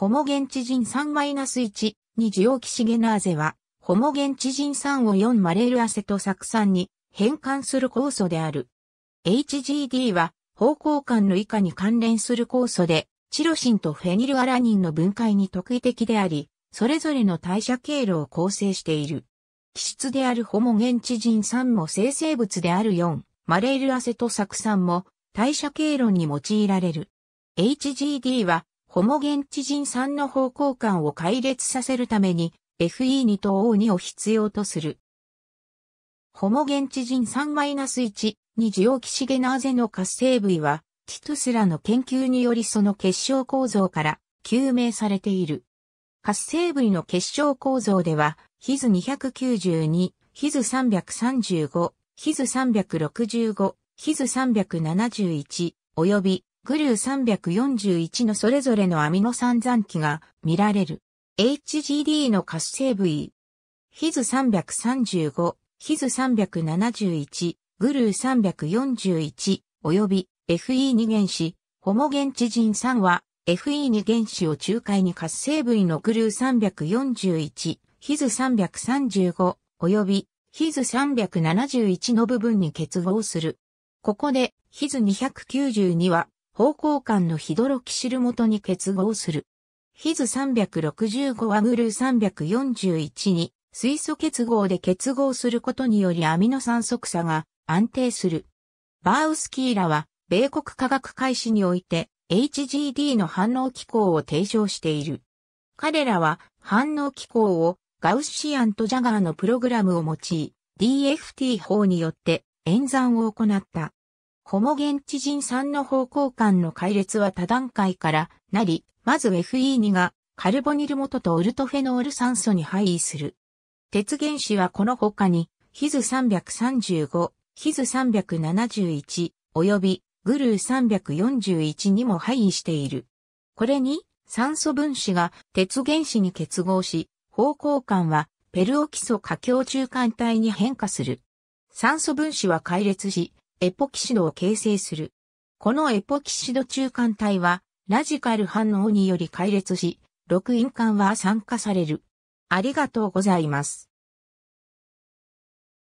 ホモゲン知人3-1にジオキシゲナーゼは、ホモゲン知人3を4マレールアセト酢酸に変換する酵素である。HGD は方向間の以下に関連する酵素で、チロシンとフェニルアラニンの分解に特異的であり、それぞれの代謝経路を構成している。基質であるホモゲンチジン酸も生成物である4、マレールアセト酢酸も代謝経路に用いられる。HGD はホモゲン知人3の方向感を解列させるために FE2 と O2 を必要とする。ホモゲン知人3-1にジオキシゲナーゼの活性部位はティトスらの研究によりその結晶構造から究明されている。活性部位の結晶構造では、ヒズ292、ヒズ335、ヒズ365、ヒズ371、よびグルー341のそれぞれのアミノ酸残機が見られる。HGD の活性部位。ヒズ335、ヒズ371、グルー341、及び FE2 原子、ホモゲンチジン3は FE2 原子を仲介に活性部位のグルー341、ヒズ335、及びヒズ371の部分に結合する。ここでヒズ292は方向間のヒドロキシル元に結合する。ヒズ365はグルー341に水素結合で結合することによりアミノ酸速差が安定する。バウスキーらは米国科学開始において HGD の反応機構を提唱している。彼らは反応機構をガウシアンとジャガーのプログラムを用い DFT 法によって演算を行った。ホモゲン知人酸の方向間の解列は多段階からなり、まず FE2 がカルボニル元とオルトフェノール酸素に配位する。鉄原子はこの他に、ヒズ335、ヒズ371、よびグルー341にも配位している。これに、酸素分子が鉄原子に結合し、方向間はペルオキソ過強中間体に変化する。酸素分子は解列し、エポキシドを形成する。このエポキシド中間体は、ラジカル反応により解列し、録音間は酸化される。ありがとうございます。